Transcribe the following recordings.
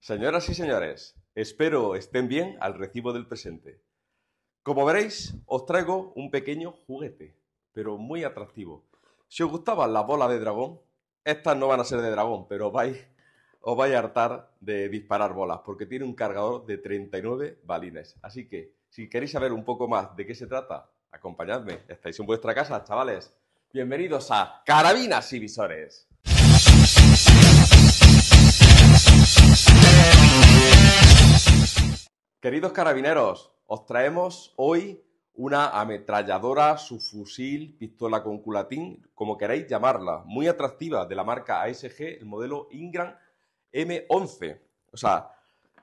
Señoras y señores, espero estén bien al recibo del presente. Como veréis, os traigo un pequeño juguete, pero muy atractivo. Si os gustaban la bola de dragón, estas no van a ser de dragón, pero vais, os vais a hartar de disparar bolas, porque tiene un cargador de 39 balines. Así que, si queréis saber un poco más de qué se trata, acompañadme. Estáis en vuestra casa, chavales. Bienvenidos a Carabinas y Visores. Queridos carabineros, os traemos hoy una ametralladora, fusil, pistola con culatín, como queráis llamarla, muy atractiva de la marca ASG, el modelo Ingram M11. O sea,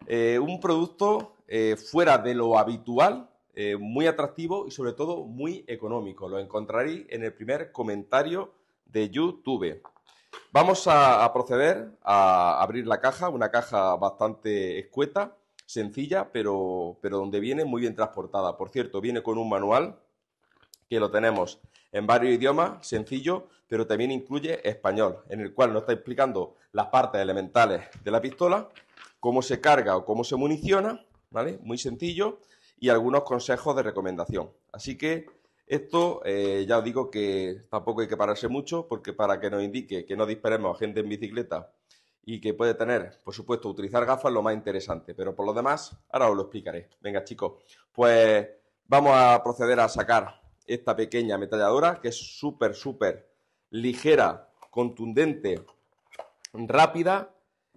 eh, un producto eh, fuera de lo habitual, eh, muy atractivo y sobre todo muy económico. Lo encontraréis en el primer comentario de YouTube. Vamos a proceder a abrir la caja, una caja bastante escueta sencilla, pero, pero donde viene muy bien transportada. Por cierto, viene con un manual que lo tenemos en varios idiomas, sencillo, pero también incluye español, en el cual nos está explicando las partes elementales de la pistola, cómo se carga o cómo se municiona, ¿vale? Muy sencillo, y algunos consejos de recomendación. Así que esto, eh, ya os digo que tampoco hay que pararse mucho, porque para que nos indique que no disparemos a gente en bicicleta y que puede tener. Por supuesto, utilizar gafas lo más interesante, pero por lo demás, ahora os lo explicaré. Venga, chicos, pues vamos a proceder a sacar esta pequeña metalladora que es súper, súper ligera, contundente, rápida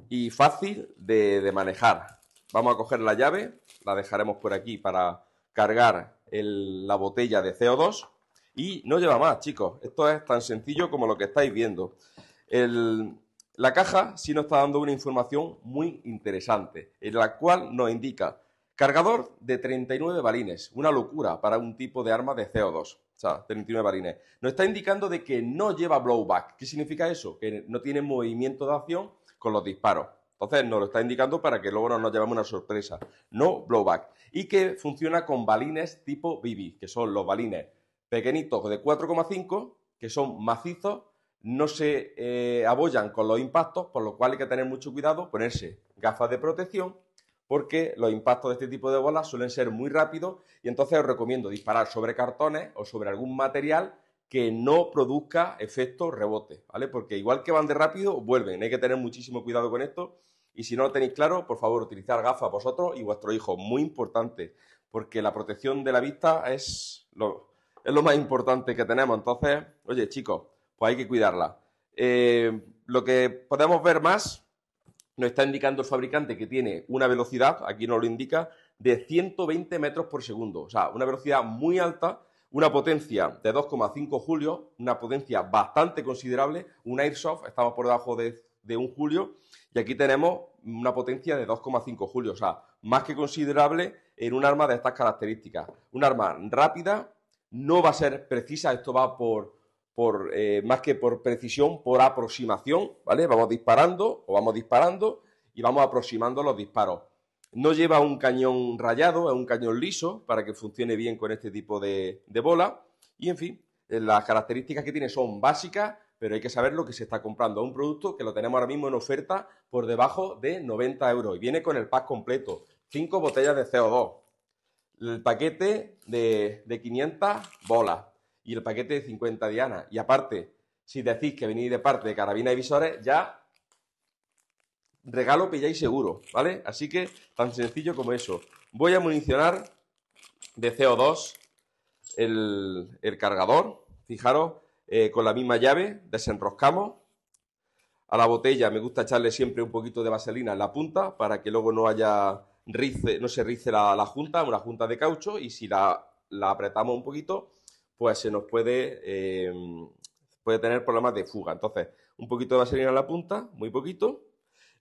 y fácil de, manejar. Vamos a coger la llave, la dejaremos por aquí para cargar la botella de CO2 y no lleva más, chicos. Esto es tan sencillo como lo que estáis viendo. El, la caja sí nos está dando una información muy interesante, en la cual nos indica cargador de 39 balines, una locura para un tipo de arma de CO2, o sea, 39 balines. Nos está indicando de que no lleva blowback. ¿Qué significa eso? Que no tiene movimiento de acción con los disparos. Entonces nos lo está indicando para que luego no nos llevemos una sorpresa. No blowback. Y que funciona con balines tipo BB, que son los balines pequeñitos de 4,5, que son macizos no se eh, abollan con los impactos, por lo cual hay que tener mucho cuidado, ponerse gafas de protección, porque los impactos de este tipo de bolas suelen ser muy rápidos y entonces os recomiendo disparar sobre cartones o sobre algún material que no produzca efecto rebote, ¿vale? Porque igual que van de rápido, vuelven. Hay que tener muchísimo cuidado con esto. Y si no lo tenéis claro, por favor, utilizar gafas vosotros y vuestro hijo, Muy importante, porque la protección de la vista es lo, es lo más importante que tenemos. Entonces, oye, chicos, pues hay que cuidarla. Eh, lo que podemos ver más nos está indicando el fabricante que tiene una velocidad, aquí nos lo indica, de 120 metros por segundo. O sea, una velocidad muy alta, una potencia de 2,5 julios, una potencia bastante considerable, un airsoft, estamos por debajo de, un julio, y aquí tenemos una potencia de 2,5 julio o sea, más que considerable en un arma de estas características. Un arma rápida, no va a ser precisa, esto va por, eh, más que por precisión, por aproximación, ¿vale? Vamos disparando o vamos disparando y vamos aproximando los disparos. No lleva un cañón rayado, es un cañón liso para que funcione bien con este tipo de, de bola. Y en fin, eh, las características que tiene son básicas, pero hay que saber lo que se está comprando. Un producto que lo tenemos ahora mismo en oferta por debajo de 90 euros y viene con el pack completo, 5 botellas de CO2, el paquete de 500 bolas, y el paquete de 50 Diana Y aparte, si decís que venís de parte de Carabina y Visores, ya regalo pilláis seguro, ¿vale? Así que tan sencillo como eso. Voy a municionar de CO2 el, el cargador. Fijaros, eh, con la misma llave desenroscamos. A la botella me gusta echarle siempre un poquito de vaselina en la punta para que luego no haya rice, no se rice la, la junta, una junta de caucho. Y si la, la apretamos un poquito, pues se nos puede, em, puede tener problemas de fuga. Entonces, un poquito de vaselina en la punta, muy poquito.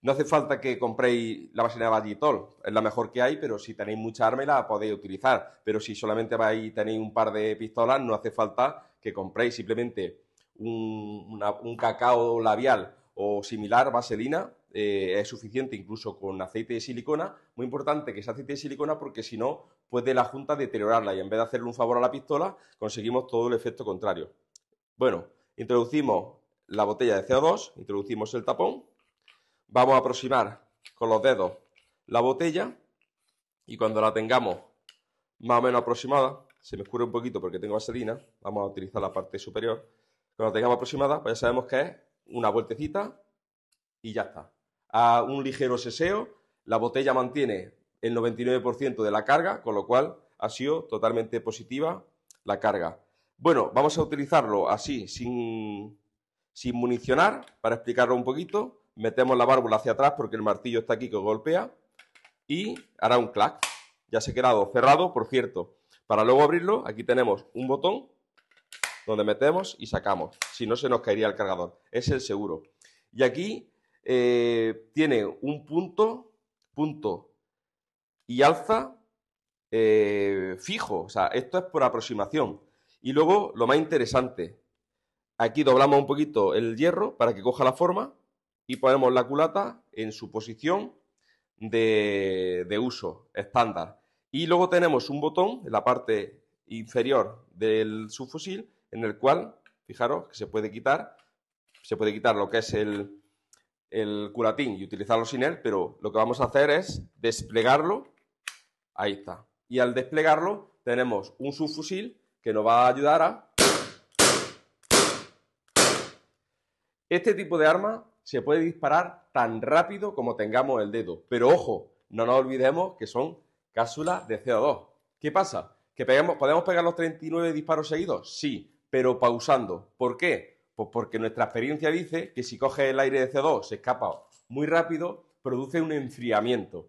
No hace falta que compréis la vaselina Vallitol, es la mejor que hay, pero si tenéis mucha arma la podéis utilizar. Pero si solamente vais tenéis un par de pistolas, no hace falta que compréis simplemente un, un cacao labial o similar, vaselina, eh, es suficiente incluso con aceite de silicona. Muy importante que sea aceite de silicona porque si no puede la junta deteriorarla y en vez de hacerle un favor a la pistola conseguimos todo el efecto contrario. Bueno, introducimos la botella de CO2, introducimos el tapón, vamos a aproximar con los dedos la botella y cuando la tengamos más o menos aproximada, se me escurre un poquito porque tengo vaselina, vamos a utilizar la parte superior, cuando la tengamos aproximada pues ya sabemos que es una vueltecita y ya está a un ligero seseo. La botella mantiene el 99% de la carga, con lo cual ha sido totalmente positiva la carga. Bueno, vamos a utilizarlo así, sin, sin municionar, para explicarlo un poquito. Metemos la válvula hacia atrás porque el martillo está aquí que golpea y hará un clac. Ya se ha quedado cerrado, por cierto. Para luego abrirlo, aquí tenemos un botón donde metemos y sacamos. Si no, se nos caería el cargador. Es el seguro. Y aquí eh, tiene un punto, punto y alza eh, fijo. O sea, esto es por aproximación. Y luego, lo más interesante, aquí doblamos un poquito el hierro para que coja la forma y ponemos la culata en su posición de, de uso estándar. Y luego tenemos un botón en la parte inferior del subfusil en el cual, fijaros, que se puede quitar, se puede quitar lo que es el, el curatín y utilizarlo sin él, pero lo que vamos a hacer es desplegarlo. Ahí está. Y al desplegarlo tenemos un subfusil que nos va a ayudar a... Este tipo de arma se puede disparar tan rápido como tengamos el dedo. Pero ojo, no nos olvidemos que son cápsulas de CO2. ¿Qué pasa? ¿Que podemos pegar los 39 disparos seguidos? Sí, pero pausando. ¿Por qué? Pues porque nuestra experiencia dice que si coge el aire de CO2, se escapa muy rápido, produce un enfriamiento.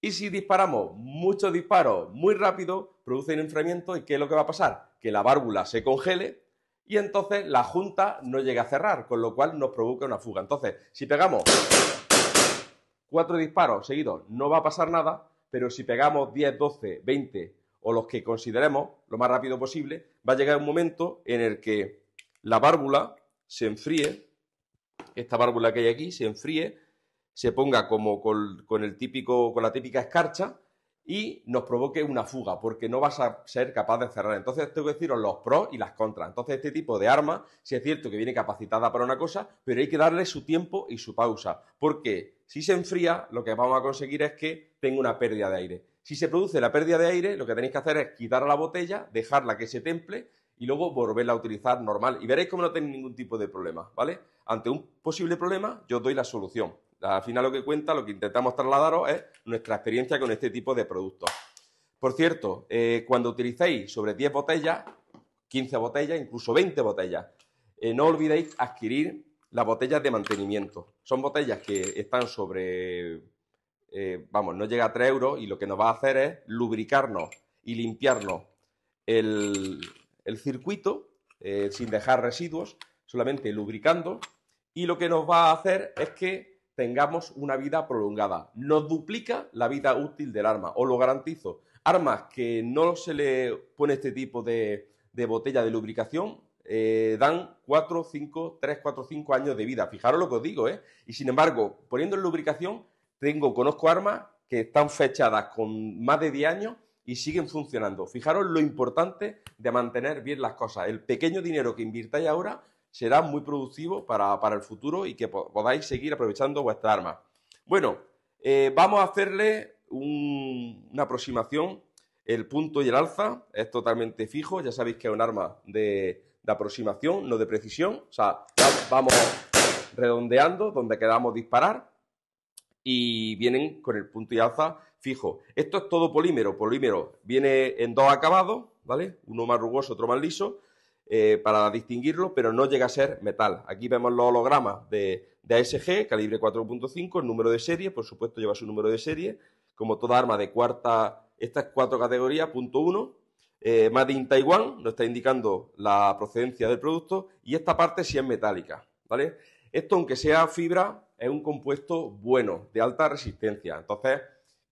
Y si disparamos muchos disparos muy rápido, produce un enfriamiento y ¿qué es lo que va a pasar? Que la válvula se congele y entonces la junta no llega a cerrar, con lo cual nos provoca una fuga. Entonces, si pegamos cuatro disparos seguidos, no va a pasar nada, pero si pegamos 10, 12, 20 o los que consideremos lo más rápido posible, va a llegar un momento en el que la válvula se enfríe, esta válvula que hay aquí se enfríe, se ponga como con, el típico, con la típica escarcha y nos provoque una fuga, porque no vas a ser capaz de cerrar. Entonces tengo que deciros los pros y las contras. Entonces este tipo de arma, si es cierto que viene capacitada para una cosa, pero hay que darle su tiempo y su pausa, porque si se enfría, lo que vamos a conseguir es que tenga una pérdida de aire. Si se produce la pérdida de aire, lo que tenéis que hacer es quitar la botella, dejarla que se temple y luego volverla a utilizar normal. Y veréis cómo no tenéis ningún tipo de problema, ¿vale? Ante un posible problema, yo doy la solución. Al final lo que cuenta, lo que intentamos trasladaros es nuestra experiencia con este tipo de productos. Por cierto, eh, cuando utilicéis sobre 10 botellas, 15 botellas, incluso 20 botellas, eh, no olvidéis adquirir las botellas de mantenimiento. Son botellas que están sobre, eh, vamos, no llega a 3 euros y lo que nos va a hacer es lubricarnos y limpiarnos el, el circuito eh, sin dejar residuos, solamente lubricando, y lo que nos va a hacer es que tengamos una vida prolongada. Nos duplica la vida útil del arma, os lo garantizo. Armas que no se le pone este tipo de, botella de lubricación eh, dan 4, 5, 3, 4, 5 años de vida. Fijaros lo que os digo, ¿eh? Y sin embargo, poniendo en lubricación, tengo, conozco armas que están fechadas con más de 10 años y siguen funcionando. Fijaros lo importante de mantener bien las cosas. El pequeño dinero que invirtáis ahora será muy productivo para, el futuro y que podáis seguir aprovechando vuestra arma. Bueno, eh, vamos a hacerle una aproximación. El punto y el alza es totalmente fijo. Ya sabéis que es un arma de, de aproximación, no de precisión. O sea, vamos redondeando donde queramos disparar y vienen con el punto y alza fijo. Esto es todo polímero. Polímero viene en dos acabados, ¿vale? Uno más rugoso, otro más liso, eh, para distinguirlo, pero no llega a ser metal. Aquí vemos los hologramas de, de ASG, calibre 4.5, el número de serie, por supuesto lleva su número de serie, como toda arma de cuarta, estas cuatro categorías, punto uno. Eh, Made in Taiwan nos está indicando la procedencia del producto y esta parte sí es metálica, ¿vale? Esto, aunque sea fibra, es un compuesto bueno, de alta resistencia. Entonces,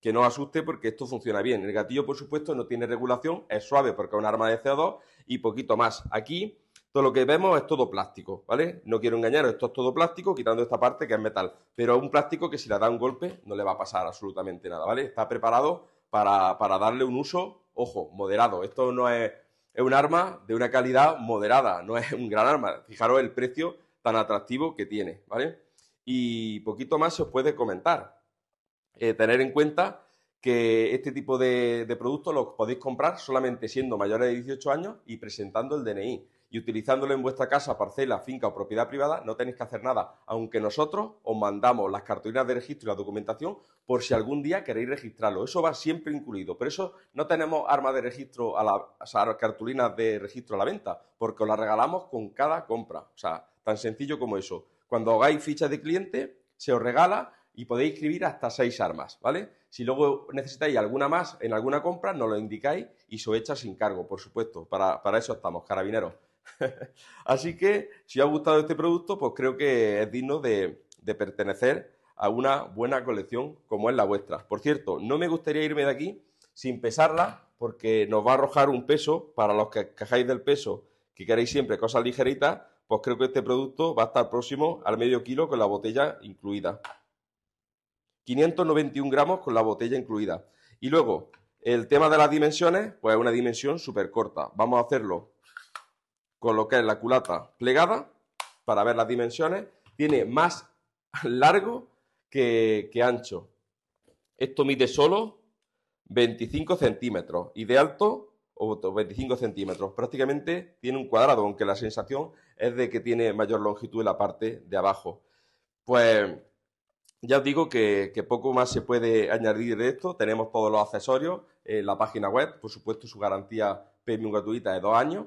que no os asuste porque esto funciona bien. El gatillo, por supuesto, no tiene regulación, es suave porque es un arma de CO2 y poquito más. Aquí todo lo que vemos es todo plástico, ¿vale? No quiero engañaros, esto es todo plástico, quitando esta parte que es metal, pero es un plástico que si le da un golpe no le va a pasar absolutamente nada, ¿vale? Está preparado para, darle un uso, ojo, moderado. Esto no es, es un arma de una calidad moderada, no es un gran arma. Fijaros el precio tan atractivo que tiene, ¿vale? Y poquito más se os puede comentar. Eh, tener en cuenta que este tipo de, productos los podéis comprar solamente siendo mayores de 18 años y presentando el DNI. Y utilizándolo en vuestra casa, parcela, finca o propiedad privada, no tenéis que hacer nada, aunque nosotros os mandamos las cartulinas de registro y la documentación por si algún día queréis registrarlo. Eso va siempre incluido. Por eso no tenemos armas de registro a la, cartulinas de registro a la venta, porque os las regalamos con cada compra. O sea, tan sencillo como eso. Cuando hagáis fichas de cliente, se os regala y podéis escribir hasta seis armas, ¿vale? Si luego necesitáis alguna más en alguna compra, nos lo indicáis y se echa sin cargo, por supuesto. Para, eso estamos, carabineros. Así que, si os ha gustado este producto, pues creo que es digno de, de pertenecer a una buena colección como es la vuestra. Por cierto, no me gustaría irme de aquí sin pesarla, porque nos va a arrojar un peso para los que cajáis del peso, que queréis siempre cosas ligeritas, pues creo que este producto va a estar próximo al medio kilo con la botella incluida. 591 gramos con la botella incluida. Y luego, el tema de las dimensiones, pues es una dimensión súper corta. Vamos a hacerlo con lo que es la culata plegada para ver las dimensiones. Tiene más largo que, que ancho. Esto mide solo 25 centímetros y de alto 25 centímetros. Prácticamente tiene un cuadrado, aunque la sensación es de que tiene mayor longitud en la parte de abajo. Pues ya os digo que, poco más se puede añadir de esto. Tenemos todos los accesorios en la página web. Por supuesto, su garantía premium gratuita de dos años.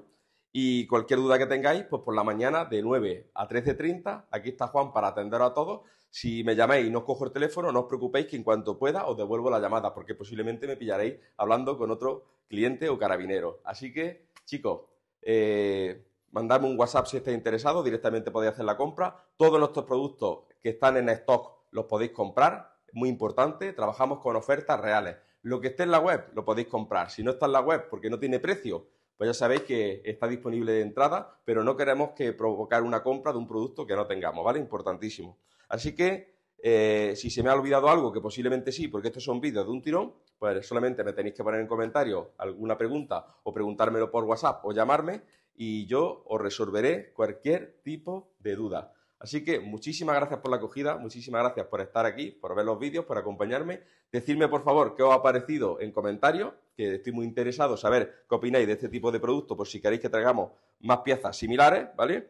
Y cualquier duda que tengáis, pues por la mañana de 9 a 13.30, aquí está Juan para atender a todos. Si me llamáis y no os cojo el teléfono, no os preocupéis que en cuanto pueda os devuelvo la llamada, porque posiblemente me pillaréis hablando con otro cliente o carabinero. Así que, chicos, eh, mandadme un WhatsApp si estáis interesados, directamente podéis hacer la compra. Todos nuestros productos que están en stock los podéis comprar, muy importante, trabajamos con ofertas reales. Lo que esté en la web lo podéis comprar, si no está en la web porque no tiene precio, pues ya sabéis que está disponible de entrada, pero no queremos que provocar una compra de un producto que no tengamos, ¿vale? Importantísimo. Así que eh, si se me ha olvidado algo, que posiblemente sí, porque estos son vídeos de un tirón, pues solamente me tenéis que poner en comentarios alguna pregunta o preguntármelo por WhatsApp o llamarme y yo os resolveré cualquier tipo de duda. Así que muchísimas gracias por la acogida, muchísimas gracias por estar aquí, por ver los vídeos, por acompañarme. Decidme, por favor, qué os ha parecido en comentarios, que estoy muy interesado en saber qué opináis de este tipo de producto, por si queréis que traigamos más piezas similares, ¿vale?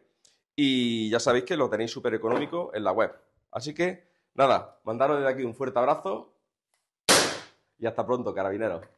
Y ya sabéis que lo tenéis súper económico en la web. Así que, nada, mandaros desde aquí un fuerte abrazo y hasta pronto, carabineros.